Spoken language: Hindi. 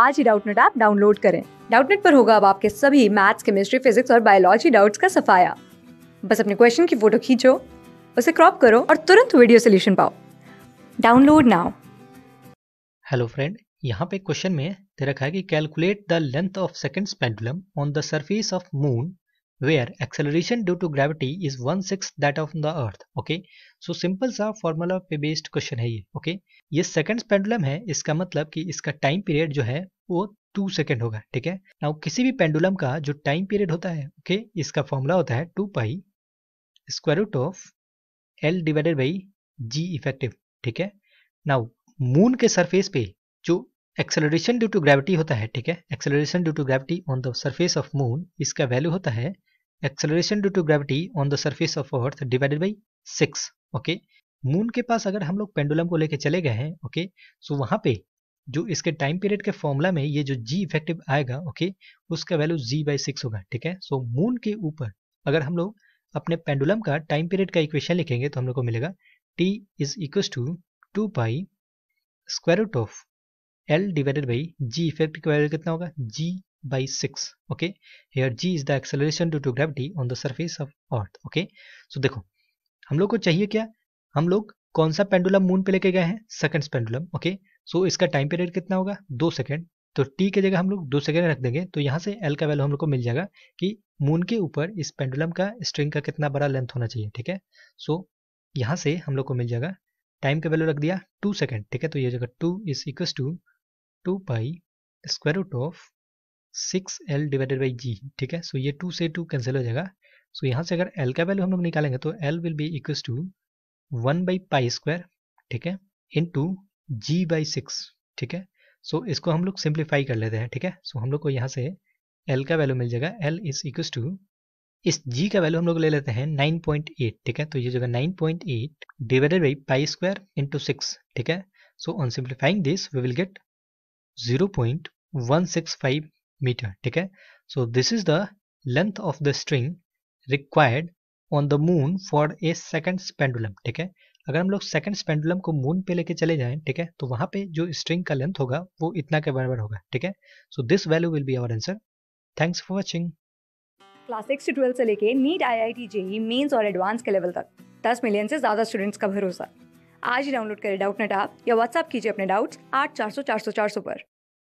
आज ही डाउटनेट ऐप डाउनलोड करें डाउटनेट पर होगा अब आपके सभी मैथ्स केमिस्ट्री फिजिक्स और बायोलॉजी डाउट्स का सफाया बस अपने क्वेश्चन की फोटो खींचो उसे क्रॉप करो और तुरंत वीडियो सोल्यूशन पाओ डाउनलोड नाउ हेलो फ्रेंड यहाँ पे क्वेश्चन में दे रखा है कि calculate the length of seconds pendulum on the surface of moon where acceleration due to gravity is one six that of the earth okay so simple सा फॉर्मूला पे बेस्ड क्वेश्चन है ये ओके okay? ये सेकंड पेंडुलम है इसका मतलब ki इसका टाइम पीरियड जो है वो टू सेकेंड होगा ठीक है now किसी भी पेंडुलम का जो टाइम पीरियड होता है okay? इसका फॉर्मूला होता है two pi square root of l divided by g effective ठीक है नाउ मून के surface पे जो एक्सेलरेशन ड्यू टू ग्रेविटी होता है ठीक है acceleration due to gravity on the surface of moon इसका वैल्यू होता है acceleration due to gravity on the surface of earth divided by six okay moon के पास अगर हम लोग पेंडुलम को लेकर चले गए हैं ओके सो वहाँ पे जो इसके टाइम पीरियड के फॉर्मूला में ये जो जी इफेक्टिव आएगा ओके okay, उसका वैल्यू जी बाई सिक्स होगा ठीक है सो मून के ऊपर अगर हम लोग अपने पेंडुलम का टाइम पीरियड का इक्वेशन लिखेंगे तो हम लोग को मिलेगा T is equal to two pi square root of L divided by g effective का वैल्यू कितना होगा जी by 6 okay here g is the acceleration due to gravity on the surface of earth okay so देखो हम लोग को चाहिए क्या हम लोग कौन सा पेंडुलम मून पे लेके गए हैं सेकंड पेंडुलम ओके सो इसका टाइम पीरियड कितना होगा दो सेकंड तो टी की जगह हम लोग दो सेकंड रख देंगे तो यहाँ से एल का वैल्यू हम लोग को मिल जाएगा कि मून के ऊपर इस पेंडुलम का स्ट्रिंग का कितना बड़ा लेंथ होना चाहिए ठीक है सो so, यहाँ से हम लोग को मिल जाएगा टाइम का वैल्यू रख दिया टू सेकेंड ठीक है तो ये जगह two is equal to two pi square root of six L divided by g ठीक है सो ये टू से टू कैंसिल हो जाएगा सो यहाँ से अगर एल का वैल्यू हम लोग निकालेंगे तो L will be equal to one by pi square ठीक है into g by six ठीक है सो so इसको हम लोग सिंप्लीफाई कर लेते हैं ठीक है सो so हम लोग को यहाँ से एल का वैल्यू मिल जाएगा एल इज इक्व टू इस जी का वैल्यू हम लोग ले लेते हैं 9.8 ठीक है तो ये जो है 9.8 divided by pi square into six ठीक है so on simplifying this we will get 0.165 metre ठीक है so this is the length of the string required on the moon for a second pendulum ठीक है अगर हम लोग सेकंड स्पेंडुलम को मून पे लेके चले जाएं ठीक है तो वहां पे जो स्ट्रिंग का लेंथ होगा वो इतना के बराबर होगा ठीक है so this value will be our answer thanks for watching class six से ट्वेल्थ से लेके NEET I I T JEE mains और एडवांस के लेवल तक दस मिलियन से ज़्यादा स्टूडेंट्स का भरोसा आज ही डाउनलोड करें डाउट नेट आप या व्हाट्सअप कीजिए अपने डाउट्स आठ चार सौ चार सौ चार सौ पर